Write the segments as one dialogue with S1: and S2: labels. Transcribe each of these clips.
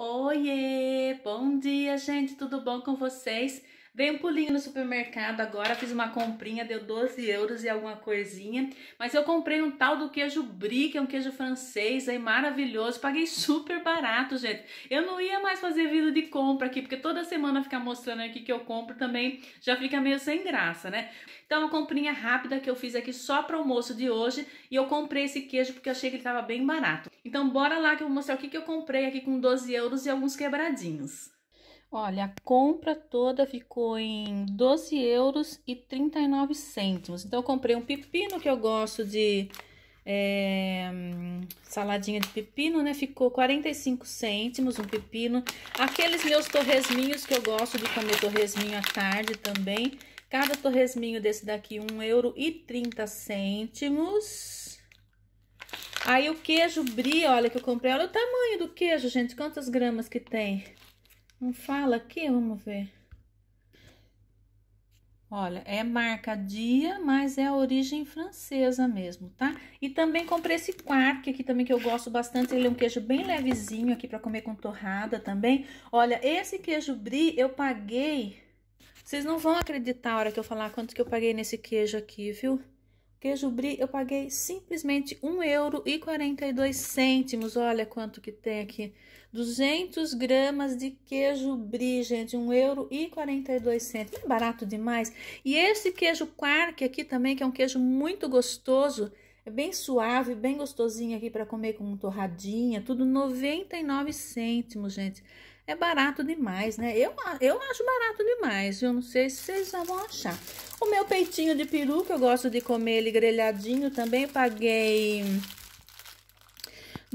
S1: Oiê! Bom dia, gente! Tudo bom com vocês? Dei um pulinho no supermercado agora, fiz uma comprinha, deu 12 euros e alguma coisinha. Mas eu comprei um tal do queijo brie, que é um queijo francês aí, maravilhoso. Paguei super barato, gente. Eu não ia mais fazer vídeo de compra aqui, porque toda semana ficar mostrando aqui que eu compro também já fica meio sem graça, né? Então, uma comprinha rápida que eu fiz aqui só para o almoço de hoje. E eu comprei esse queijo porque achei que ele estava bem barato. Então, bora lá que eu vou mostrar o que, que eu comprei aqui com 12 euros e alguns quebradinhos. Olha, a compra toda ficou em 12 euros e 39 centavos. Então, eu comprei um pepino que eu gosto de é, saladinha de pepino, né? Ficou 45 cêntimos um pepino. Aqueles meus torresminhos que eu gosto de comer torresminho à tarde também. Cada torresminho desse daqui, 1 euro e 30 centavos. Aí o queijo brie, olha que eu comprei. Olha o tamanho do queijo, gente. Quantas gramas que tem? Não fala aqui? Vamos ver. Olha, é marca dia, mas é a origem francesa mesmo, tá? E também comprei esse quark aqui também, que eu gosto bastante. Ele é um queijo bem levezinho aqui pra comer com torrada também. Olha, esse queijo brie eu paguei... Vocês não vão acreditar a hora que eu falar quanto que eu paguei nesse queijo aqui, viu? Queijo brie eu paguei simplesmente um euro e Olha quanto que tem aqui. 200 gramas de queijo brie, gente. Um euro e É barato demais. E esse queijo quark aqui também, que é um queijo muito gostoso. É bem suave, bem gostosinho aqui para comer com torradinha, tudo 99 cêntimos, gente. É barato demais, né? Eu, eu acho barato demais, eu não sei se vocês vão achar. O meu peitinho de peru, que eu gosto de comer ele grelhadinho também, paguei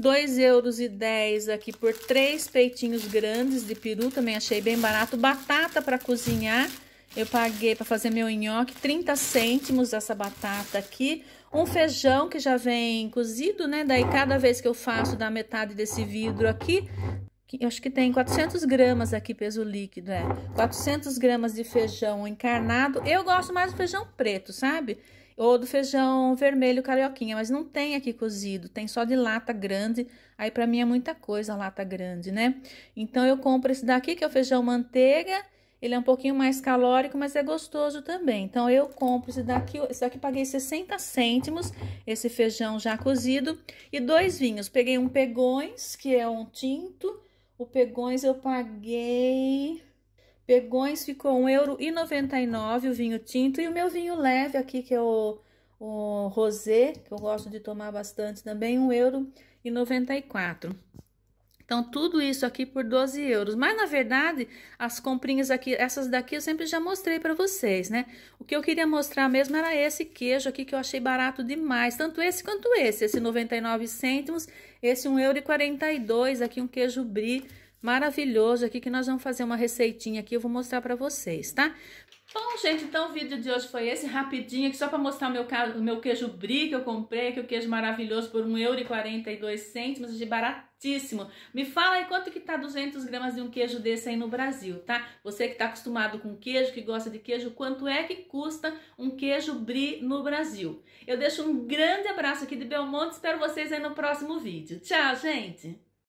S1: 2,10 euros aqui por três peitinhos grandes de peru, também achei bem barato. Batata para cozinhar, eu paguei para fazer meu nhoque, 30 cêntimos essa batata aqui um feijão que já vem cozido, né? Daí cada vez que eu faço da metade desse vidro aqui, eu acho que tem 400 gramas aqui peso líquido, é. 400 gramas de feijão encarnado. Eu gosto mais do feijão preto, sabe? Ou do feijão vermelho carioquinha, mas não tem aqui cozido, tem só de lata grande. Aí para mim é muita coisa lata grande, né? Então eu compro esse daqui que é o feijão manteiga ele é um pouquinho mais calórico, mas é gostoso também. Então, eu compro esse daqui. Esse daqui paguei 60 cêntimos, esse feijão já cozido. E dois vinhos. Peguei um Pegões, que é um tinto. O Pegões eu paguei... Pegões ficou 1,99€ o vinho tinto. E o meu vinho leve aqui, que é o, o rosé, que eu gosto de tomar bastante também, 1,94€. Então, tudo isso aqui por 12 euros. Mas, na verdade, as comprinhas aqui, essas daqui eu sempre já mostrei para vocês, né? O que eu queria mostrar mesmo era esse queijo aqui que eu achei barato demais. Tanto esse quanto esse. Esse 99 cêntimos, esse euro Aqui um queijo brie maravilhoso aqui que nós vamos fazer uma receitinha aqui. Eu vou mostrar para vocês, tá? Bom, gente, então o vídeo de hoje foi esse, rapidinho, aqui só para mostrar o meu, o meu queijo brie que eu comprei, que é o queijo maravilhoso por 1,42 euro, de barato me fala aí quanto que tá 200 gramas de um queijo desse aí no Brasil, tá? Você que tá acostumado com queijo, que gosta de queijo, quanto é que custa um queijo brie no Brasil? Eu deixo um grande abraço aqui de Belmonte, espero vocês aí no próximo vídeo. Tchau, gente!